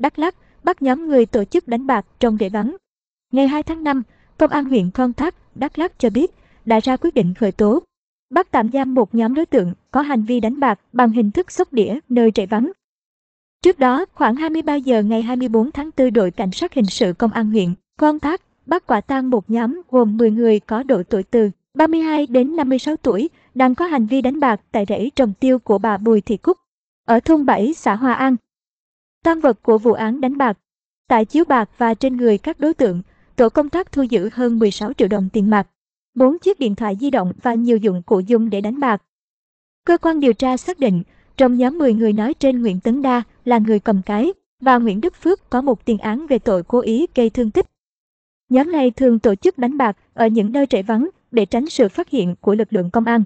Đắk Lắk bắt nhóm người tổ chức đánh bạc trong để vắng. Ngày 2 tháng 5, Công an huyện Con Thác, Đắk Lắk cho biết đã ra quyết định khởi tố, bắt tạm giam một nhóm đối tượng có hành vi đánh bạc bằng hình thức sóc đĩa nơi trại vắng. Trước đó, khoảng 23 giờ ngày 24 tháng 4 đội cảnh sát hình sự công an huyện Con Thác bắt quả tang một nhóm gồm 10 người có độ tuổi từ 32 đến 56 tuổi đang có hành vi đánh bạc tại rẫy trồng tiêu của bà Bùi Thị Cúc ở thôn 7 xã Hòa An, Tăng vật của vụ án đánh bạc Tại chiếu bạc và trên người các đối tượng, tổ công tác thu giữ hơn 16 triệu đồng tiền mặt, 4 chiếc điện thoại di động và nhiều dụng cụ dùng để đánh bạc. Cơ quan điều tra xác định, trong nhóm 10 người nói trên Nguyễn Tấn Đa là người cầm cái và Nguyễn Đức Phước có một tiền án về tội cố ý gây thương tích. Nhóm này thường tổ chức đánh bạc ở những nơi trễ vắng để tránh sự phát hiện của lực lượng công an.